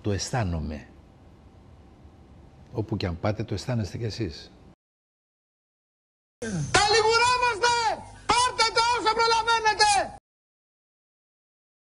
Το αισθάνομαι. Όπου και αν πάτε το αισθάνεστε κι εσείς.